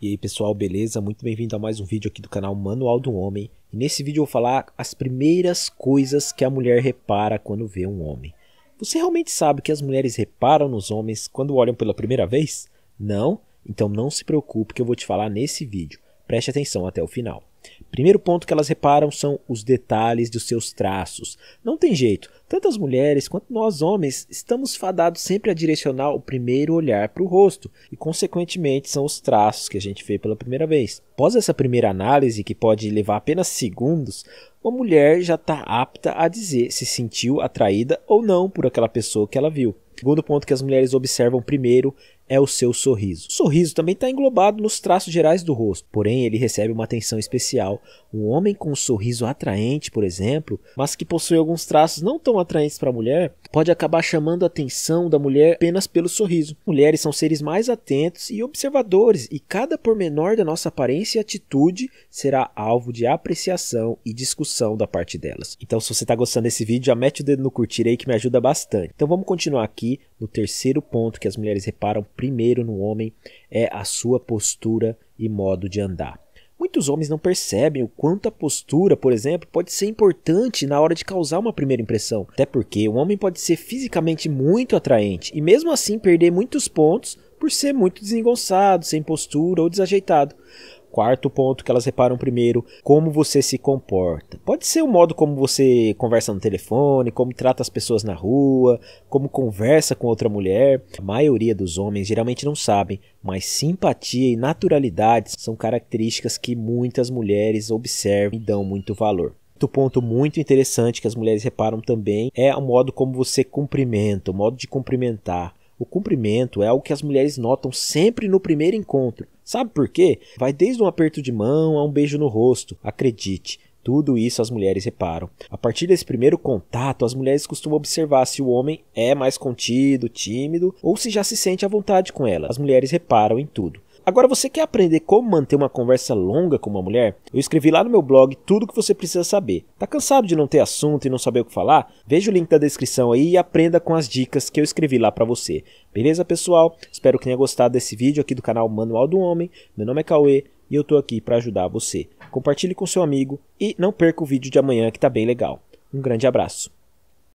E aí pessoal, beleza? Muito bem-vindo a mais um vídeo aqui do canal Manual do Homem. E nesse vídeo eu vou falar as primeiras coisas que a mulher repara quando vê um homem. Você realmente sabe que as mulheres reparam nos homens quando olham pela primeira vez? Não? Então não se preocupe que eu vou te falar nesse vídeo. Preste atenção até o final. Primeiro ponto que elas reparam são os detalhes dos seus traços. Não tem jeito, tanto as mulheres quanto nós homens estamos fadados sempre a direcionar o primeiro olhar para o rosto e, consequentemente, são os traços que a gente vê pela primeira vez. Após essa primeira análise, que pode levar apenas segundos, uma mulher já está apta a dizer se sentiu atraída ou não por aquela pessoa que ela viu. Segundo ponto que as mulheres observam primeiro é o seu sorriso. O sorriso também está englobado nos traços gerais do rosto, porém ele recebe uma atenção especial. Um homem com um sorriso atraente, por exemplo, mas que possui alguns traços não tão atraentes para a mulher, pode acabar chamando a atenção da mulher apenas pelo sorriso. Mulheres são seres mais atentos e observadores, e cada pormenor da nossa aparência e atitude será alvo de apreciação e discussão da parte delas. Então, se você está gostando desse vídeo, já mete o dedo no curtir aí que me ajuda bastante. Então, vamos continuar aqui aqui no terceiro ponto que as mulheres reparam primeiro no homem é a sua postura e modo de andar. Muitos homens não percebem o quanto a postura, por exemplo, pode ser importante na hora de causar uma primeira impressão. Até porque um homem pode ser fisicamente muito atraente e, mesmo assim, perder muitos pontos por ser muito desengonçado, sem postura ou desajeitado. Quarto ponto que elas reparam primeiro, como você se comporta. Pode ser o modo como você conversa no telefone, como trata as pessoas na rua, como conversa com outra mulher. A maioria dos homens geralmente não sabem, mas simpatia e naturalidade são características que muitas mulheres observam e dão muito valor. Outro ponto muito interessante que as mulheres reparam também é o modo como você cumprimenta, o modo de cumprimentar. O cumprimento é algo que as mulheres notam sempre no primeiro encontro. Sabe por quê? Vai desde um aperto de mão a um beijo no rosto. Acredite, tudo isso as mulheres reparam. A partir desse primeiro contato, as mulheres costumam observar se o homem é mais contido, tímido ou se já se sente à vontade com ela. As mulheres reparam em tudo. Agora, você quer aprender como manter uma conversa longa com uma mulher? Eu escrevi lá no meu blog tudo o que você precisa saber. Tá cansado de não ter assunto e não saber o que falar? Veja o link da descrição aí e aprenda com as dicas que eu escrevi lá para você. Beleza, pessoal? Espero que tenha gostado desse vídeo aqui do canal Manual do Homem. Meu nome é Cauê e eu tô aqui para ajudar você. Compartilhe com seu amigo e não perca o vídeo de amanhã que tá bem legal. Um grande abraço.